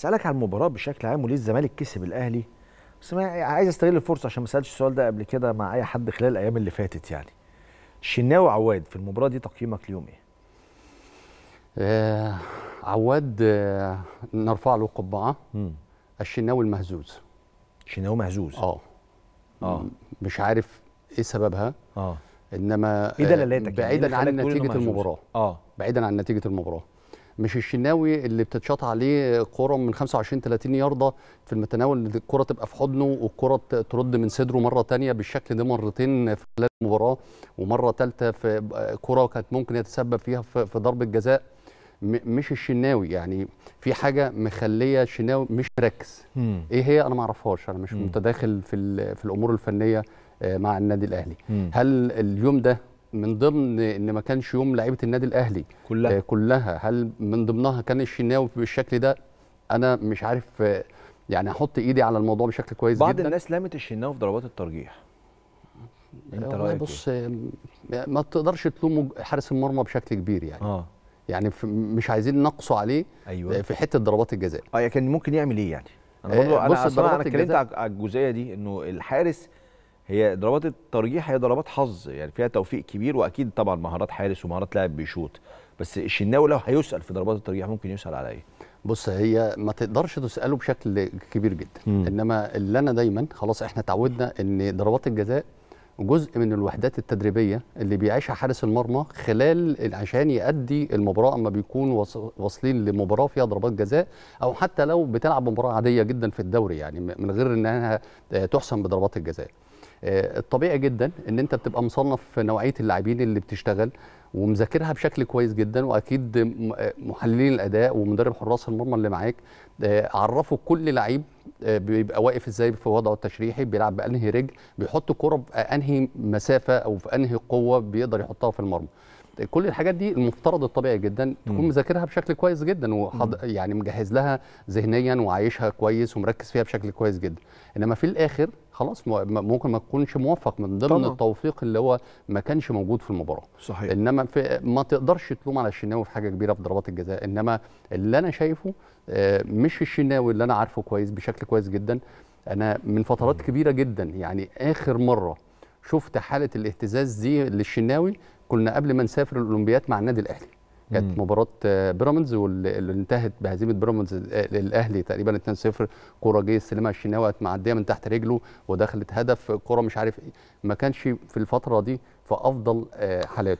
اسالك على المباراه بشكل عام وليه الزمالك كسب الاهلي بس ما عايز استغل الفرصه عشان ما سالتش السؤال ده قبل كده مع اي حد خلال الايام اللي فاتت يعني الشناوي وعواد في المباراه دي تقييمك ليهم ايه؟ آه عواد آه نرفع له قبعه الشناوي المهزوز الشناوي مهزوز اه اه مش عارف ايه سببها اه انما ايه دلالاتك آه، يعني؟ إيه بعيدا عن نتيجه المباراه اه بعيدا عن نتيجه المباراه مش الشناوي اللي بتتشاط عليه كوره من 25 30 يارده في المتناول ان الكره تبقى في حضنه والكره ترد من صدره مره ثانيه بالشكل ده مرتين في خلال المباراه ومره ثالثه في كره كانت ممكن يتسبب فيها في ضربه جزاء مش الشناوي يعني في حاجه مخليه الشناوي مش مركز ايه هي انا ما اعرفهاش انا مش متداخل في في الامور الفنيه آه، مع النادي الاهلي هل اليوم ده من ضمن ان ما كانش يوم لعيبه النادي الاهلي كلها آه، كلها هل من ضمنها كان الشناوي بالشكل ده انا مش عارف آه، يعني احط ايدي على الموضوع بشكل كويس بعض جدا بعض الناس لامت الشناوي في ضربات الترجيح انت رايك بص إيه؟ آه، ما تقدرش تلوم حارس المرمى بشكل كبير يعني آه. يعني مش عايزين نقصوا عليه أيوة. في حته ضربات الجزاء اه كان ممكن يعمل ايه يعني انا برضه انا اتكلمت على الجزئيه دي انه الحارس هي ضربات الترجيح هي ضربات حظ يعني فيها توفيق كبير واكيد طبعا مهارات حارس ومهارات لاعب بيشوط بس الشناوي لو هيسال في ضربات الترجيح ممكن يسال على ايه؟ بص هي ما تقدرش تساله بشكل كبير جدا م. انما اللي انا دايما خلاص احنا تعودنا ان ضربات الجزاء جزء من الوحدات التدريبيه اللي بيعيشها حارس المرمى خلال عشان يأدي المباراه اما بيكون واصلين لمباراه فيها ضربات جزاء او حتى لو بتلعب مباراه عاديه جدا في الدوري يعني من غير انها تحسم بضربات الجزاء. آه، الطبيعي جدا ان انت بتبقى مصنف نوعيه اللاعبين اللي بتشتغل ومذاكرها بشكل كويس جدا واكيد آه، محللين الاداء ومدرب حراس المرمى اللي معاك آه، عرفوا كل لعيب بيبقى واقف ازاي في وضعه التشريحي بيلعب بانهي رجل بيحط كرة بانهي مسافه او في انهي قوه بيقدر يحطها في المرمى كل الحاجات دي المفترض الطبيعي جدا تكون مذاكرها بشكل كويس جدا وحض... يعني مجهز لها ذهنيا وعايشها كويس ومركز فيها بشكل كويس جدا انما في الاخر خلاص ممكن ما تكونش موفق من ضمن طبعا. التوفيق اللي هو ما كانش موجود في المباراه صحيح انما في ما تقدرش تلوم على الشناوي في حاجه كبيره في ضربات الجزاء انما اللي انا شايفه آه، مش الشناوي اللي انا عارفه كويس بشكل كويس جدا انا من فترات كبيره جدا يعني اخر مره شفت حاله الاهتزاز دي للشناوي كنا قبل ما نسافر الاولمبياد مع النادي الاهلي كانت مباراه آه، بيراميدز واللي انتهت بهزيمه بيراميدز آه، للاهلي تقريبا 2-0 كوره جه يستلمها الشناوي كانت معديه من تحت رجله ودخلت هدف كوره مش عارف ايه ما كانش في الفتره دي في افضل آه، حالاته